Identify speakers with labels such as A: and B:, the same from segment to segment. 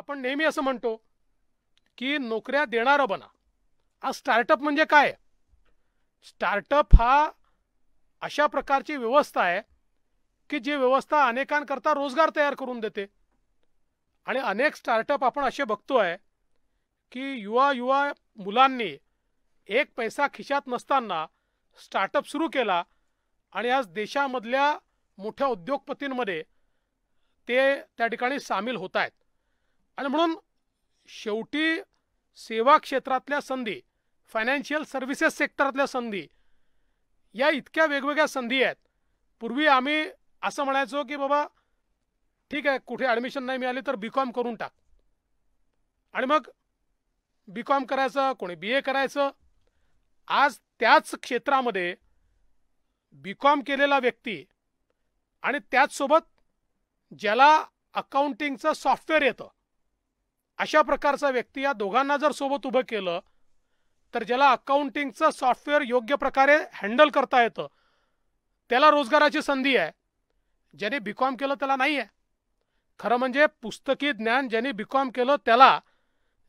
A: आपण नेहमी असं म्हणतो की नोकऱ्या देणारं बना हा स्टार्टअप म्हणजे काय स्टार्टअप हा अशा प्रकारची व्यवस्था आहे की जी व्यवस्था अनेकांकरता रोजगार तयार करून देते आणि अनेक स्टार्टअप आपण असे बघतो आहे की युवा युवा मुलांनी एक पैसा खिशात नसताना स्टार्टअप सुरू केला आणि आज देशामधल्या मोठ्या उद्योगपतींमध्ये ते त्या ठिकाणी सामील होत आहेत आणि म्हणून शेवटी सेवा क्षेत्रातल्या संधी फायनान्शियल सर्व्हिसेस सेक्टरातल्या संधी या इतक्या वेगवेगळ्या संधी आहेत पूर्वी आम्ही असं म्हणायचो की बाबा ठीक आहे कुठे ॲडमिशन नाही मिळाली तर बी कॉम करून टाक आणि मग बी कॉम करायचं कोणी बी ए करायचं आज त्याच क्षेत्रामध्ये बी कॉम केलेला व्यक्ती आणि त्याचसोबत ज्याला अकाउंटिंगचं सॉफ्टवेअर येतं अशा प्रकारचा व्यक्ती या दोघांना जर सोबत उभं केलं तर ज्याला अकाउंटिंगचं सॉफ्टवेअर योग्य प्रकारे हँडल करता येतं त्याला रोजगाराची संधी आहे ज्याने बी कॉम केलं त्याला नाही आहे खरं म्हणजे पुस्तकी ज्ञान ज्याने बी कॉम केलं त्याला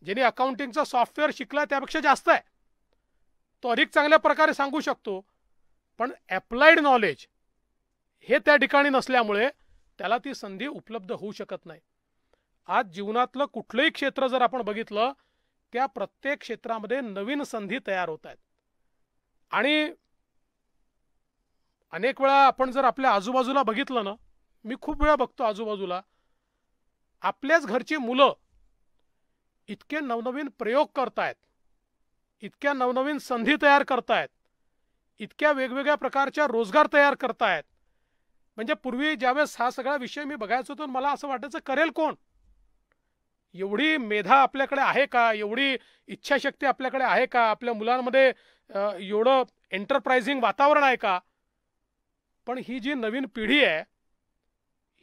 A: ज्याने अकाउंटिंगचं सॉफ्टवेअर शिकलं त्यापेक्षा जास्त आहे तो अधिक चांगल्या प्रकारे सांगू शकतो पण ॲप्लाइड नॉलेज हे त्या ठिकाणी नसल्यामुळे त्याला ती संधी उपलब्ध होऊ शकत नाही आज जीवनातलं कुठलंही क्षेत्र जर आपण बघितलं त्या प्रत्येक क्षेत्रामध्ये नवीन संधी तयार होत आहेत आणि अनेक वेळा आपण जर आपल्या आजूबाजूला बघितलं ना मी खूप वेळा बघतो आजूबाजूला आपल्याच घरची मुलं इतके नवनवीन प्रयोग करतायत इतक्या नवनवीन संधी तयार करतायत इतक्या वेगवेगळ्या प्रकारच्या रोजगार तयार करतायत म्हणजे पूर्वी ज्यावेळेस हा सगळा विषय मी बघायचो तर मला असं वाटायचं करेल कोण एवढी मेधा आपल्याकडे आहे का एवढी इच्छाशक्ती आपल्याकडे आहे का आपल्या मुलांमध्ये एवढं एंटरप्राइझिंग वातावरण आहे का पण ही जी नवीन पिढी आहे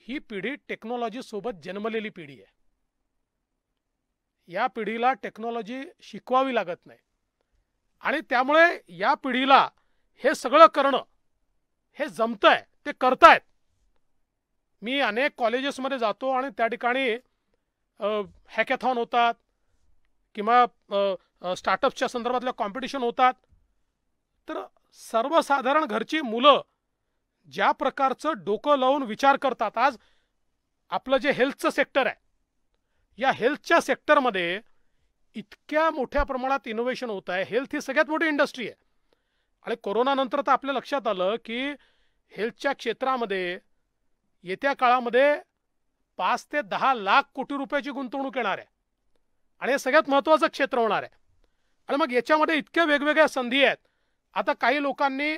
A: ही पिढी टेक्नॉलॉजीसोबत जन्मलेली पिढी आहे या पिढीला टेक्नॉलॉजी शिकवावी लागत नाही आणि त्यामुळे या पिढीला हे सगळं करणं हे जमतंय ते करतायत मी अनेक कॉलेजेसमध्ये जातो आणि त्या ठिकाणी हॅकॅथॉन होतात किंवा स्टार्टअपच्या संदर्भातल्या कॉम्पिटिशन होतात तर सर्वसाधारण घरची मुलं ज्या प्रकारचं डोकं लावून विचार करतात आज आपलं जे हेल्थचं सेक्टर आहे या हेल्थच्या सेक्टरमध्ये इतक्या मोठ्या प्रमाणात इनोव्हेशन होत आहे हेल्थ ही सगळ्यात मोठी इंडस्ट्री आहे आणि कोरोनानंतर तर आपल्या लक्षात आलं की हेल्थच्या क्षेत्रामध्ये येत्या काळामध्ये पाच ते दहा लाख कोटी रुपयाची गुंतवणूक येणार आहे आणि हे सगळ्यात महत्त्वाचं क्षेत्र होणार आहे आणि मग याच्यामध्ये इतक्या वेगवेगळ्या संधी आहेत आता काही लोकांनी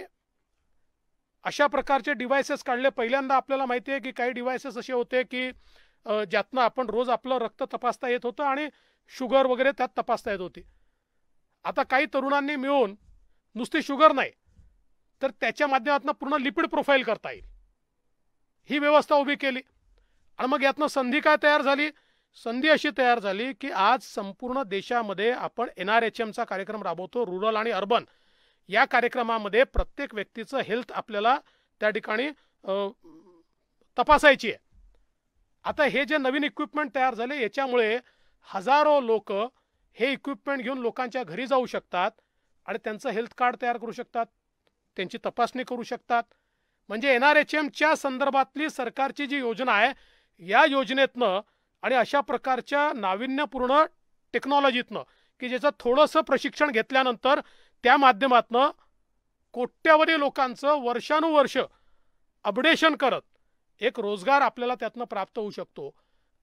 A: अशा प्रकारचे डिव्हायसेस काढले पहिल्यांदा आपल्याला माहिती आहे की काही डिव्हायसेस असे होते की ज्यातनं आपण रोज आपलं रक्त तपासता येत होतं आणि शुगर वगैरे त्यात तपासता येत होती आता काही तरुणांनी मिळून नुसती शुगर नाही तर त्याच्या माध्यमातून पूर्ण लिपिड प्रोफाईल करता येईल ही व्यवस्था उभी केली आणि मग यातनं संधी काय तयार झाली संधी अशी तयार झाली की आज संपूर्ण देशामध्ये आपण एन आर एच एमचा कार्यक्रम राबवतो रुरल आणि अर्बन या कार्यक्रमामध्ये प्रत्येक व्यक्तीचं हेल्थ आपल्याला त्या ठिकाणी तपासायची आहे आता हे जे नवीन इक्विपमेंट तयार झाले याच्यामुळे हजारो लोक हे इक्विपमेंट घेऊन लोकांच्या घरी जाऊ शकतात आणि त्यांचं हेल्थ कार्ड तयार करू शकतात त्यांची तपासणी करू शकतात म्हणजे एन आर एच एमच्या संदर्भातली सरकारची जी योजना आहे या योजनेतनं आणि अशा प्रकारच्या नाविन्यपूर्ण टेक्नॉलॉजीतनं की ज्याचं थोडंसं प्रशिक्षण घेतल्यानंतर त्या माध्यमातनं कोट्यावधी लोकांचं वर्षानुवर्ष अपडेशन करत एक रोजगार आपल्याला त्यातनं प्राप्त होऊ शकतो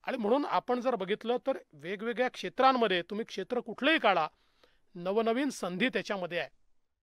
A: आणि म्हणून आपण जर बघितलं तर वेगवेगळ्या क्षेत्रांमध्ये तुम्ही क्षेत्र कुठलंही काढा नवनवीन संधी त्याच्यामध्ये आहे